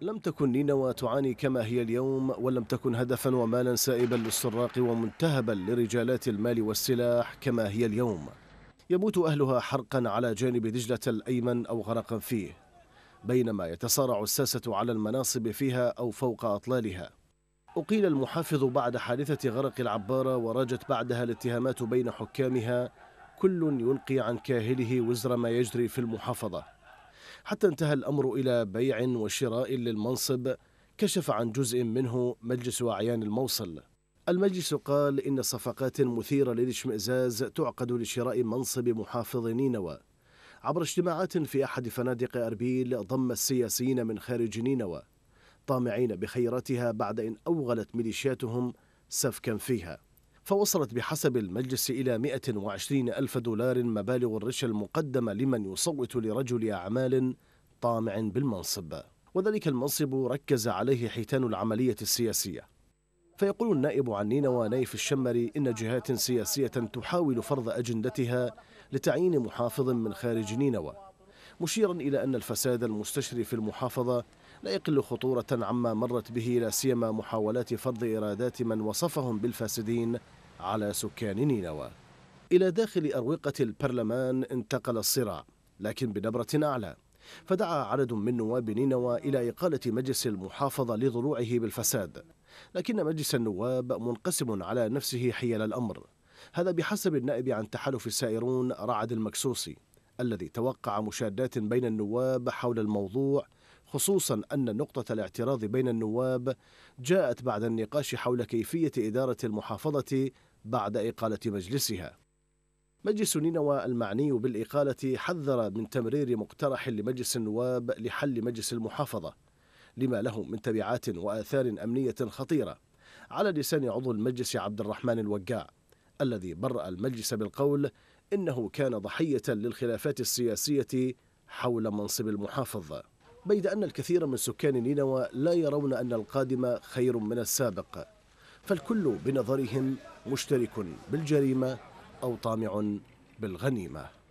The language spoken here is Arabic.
لم تكن نينوى تعاني كما هي اليوم ولم تكن هدفا ومالا سائبا للسراق ومنتهبا لرجالات المال والسلاح كما هي اليوم يموت أهلها حرقا على جانب دجلة الأيمن أو غرقا فيه بينما يتصارع الساسة على المناصب فيها أو فوق أطلالها أقيل المحافظ بعد حادثة غرق العبارة وراجت بعدها الاتهامات بين حكامها كل يلقي عن كاهله وزر ما يجري في المحافظة حتى انتهى الأمر إلى بيع وشراء للمنصب كشف عن جزء منه مجلس أعيان الموصل المجلس قال إن صفقات مثيرة للاشمئزاز تعقد لشراء منصب محافظ نينوى عبر اجتماعات في أحد فنادق أربيل ضم السياسيين من خارج نينوى طامعين بخيراتها بعد أن أوغلت ميليشياتهم سفكا فيها فوصلت بحسب المجلس إلى 120 ألف دولار مبالغ الرشا المقدمة لمن يصوت لرجل أعمال طامع بالمنصب وذلك المنصب ركز عليه حيتان العملية السياسية فيقول النائب عن نينوى نايف الشمري إن جهات سياسية تحاول فرض أجندتها لتعيين محافظ من خارج نينوى مشيرا إلى أن الفساد المستشري في المحافظة لا يقل خطورة عما مرت به لا سيما محاولات فرض إرادات من وصفهم بالفاسدين على سكان نينوى إلى داخل أروقة البرلمان انتقل الصراع لكن بنبرة أعلى فدعا عدد من نواب نينوى إلى إقالة مجلس المحافظة لضلوعه بالفساد لكن مجلس النواب منقسم على نفسه حيال الأمر هذا بحسب النائب عن تحالف السائرون رعد المكسوسي الذي توقع مشادات بين النواب حول الموضوع خصوصا أن نقطة الاعتراض بين النواب جاءت بعد النقاش حول كيفية إدارة المحافظة بعد إقالة مجلسها مجلس نينوى المعني بالإقالة حذر من تمرير مقترح لمجلس النواب لحل مجلس المحافظة لما له من تبعات وآثار أمنية خطيرة على لسان عضو المجلس عبد الرحمن الوقاع الذي برأ المجلس بالقول إنه كان ضحية للخلافات السياسية حول منصب المحافظ بيد أن الكثير من سكان نينوى لا يرون أن القادم خير من السابق فالكل بنظرهم مشترك بالجريمة أو طامع بالغنيمة